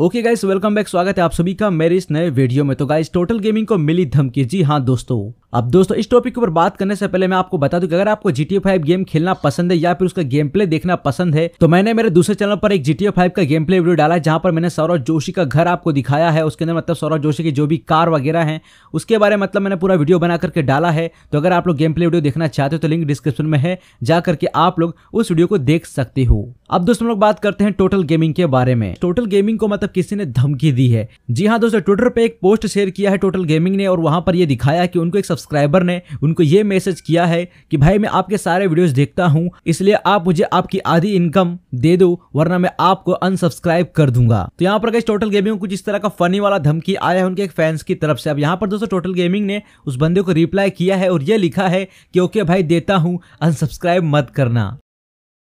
okay guys welcome back स्वागत है आप सभी का मेरे इस नए वीडियो में तो गाइस टोटल गेमिंग को मिली धमकी जी हाँ दोस्तों अब दोस्तों इस टॉपिक के ऊपर बात करने से पहले मैं आपको बता दूं कि अगर आपको GTA 5 गेम खेलना पसंद है या फिर उसका गेम प्ले देखना पसंद है तो मैंने मेरे दूसरे चैनल पर एक GTA 5 का गेम प्ले वीडियो डाला है जहां पर मैंने सौरभ जोशी का घर आपको दिखाया है उसके अंदर मतलब सौरभ जोशी की जो भी कार वगैरह है उसके बारे में मतलब मैंने पूरा वीडियो बना करके डाला है तो अगर आप लोग गेम प्ले वीडियो देखना चाहते हो तो लिंक डिस्क्रिप्शन में है जा करके आप लोग उस वीडियो को देख सकते हो अब दोस्तों हम लोग बात करते हैं टोटल गेमिंग के बारे में टोटल गेमिंग को मतलब किसी ने धमकी दी है जी हाँ दोस्तों ट्विटर पर एक पोस्ट शेयर किया है टोटल गेमिंग ने और वहां पर यह दिखाया कि उनको एक सब्सक्राइबर ने उनको ये मैसेज किया है कि भाई मैं आपके सारे वीडियोस देखता हूँ इसलिए आप मुझे आपकी आधी इनकम दे दो वरना मैं आपको अनसब्सक्राइब कर दूंगा तो यहाँ पर टोटल गेमिंग कुछ इस तरह का फनी वाला धमकी आया है उनके एक फैंस की तरफ से अब यहाँ पर दोस्तों टोटल गेमिंग ने उस बंदे को रिप्लाई किया है और ये लिखा है कि ओके भाई देता हूँ अनसब्सक्राइब मत करना